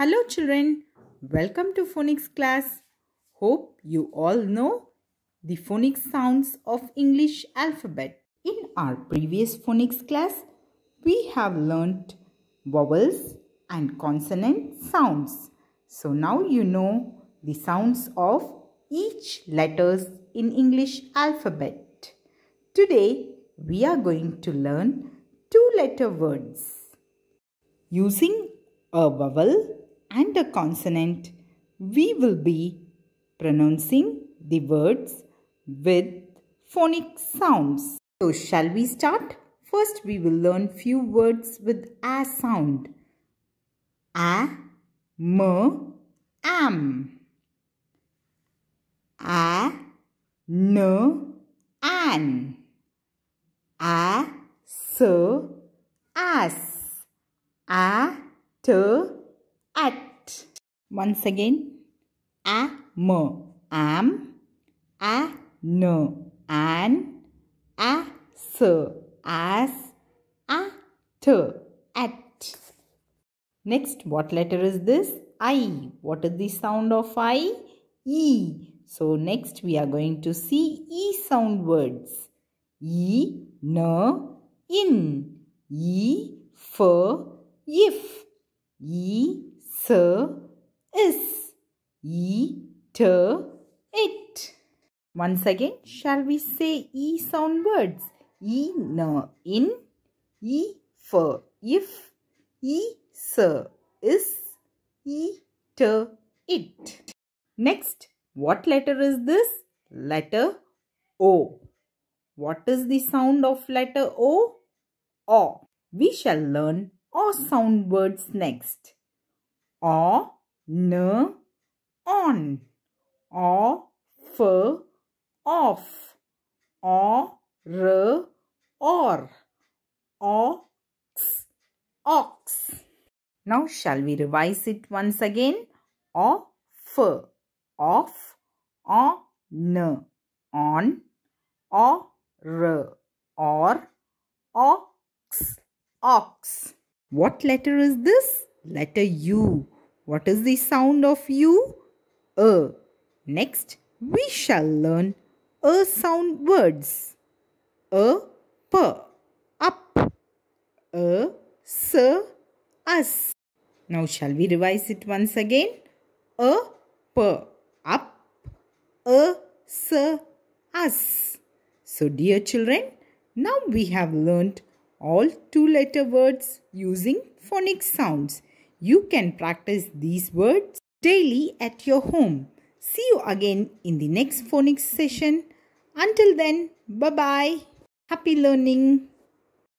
Hello children, welcome to phonics class. Hope you all know the phonics sounds of English alphabet. In our previous phonics class, we have learnt vowels and consonant sounds. So now you know the sounds of each letters in English alphabet. Today, we are going to learn two letter words. Using a vowel and a consonant, we will be pronouncing the words with phonic sounds. So shall we start? First we will learn few words with a sound. A, m, am. A, n, an. A, s, as. A, t, at. Once again, am, am, an, an, as, as, at, at. Next, what letter is this? I. What is the sound of I? E. So next we are going to see E sound words. E, N, in. E, F, if. E, Sir is. to it. Once again, shall we say E sound words? no, in, E for if, E sir is, to it. Next, what letter is this? Letter O. What is the sound of letter O? O. We shall learn O sound words next or O, N, on. O, F, off. O, R, or. Ox, ox. Now shall we revise it once again? or O, F, off. O, N, on. O, R, or. Ox, ox. What letter is this? letter U. What is the sound of U? A. Next, we shall learn A sound words. A, p, up. A, s, us. Now shall we revise it once again? A, p, up. A, s, us. So dear children, now we have learned all two letter words using phonic sounds. You can practice these words daily at your home. See you again in the next phonics session. Until then, bye-bye. Happy learning.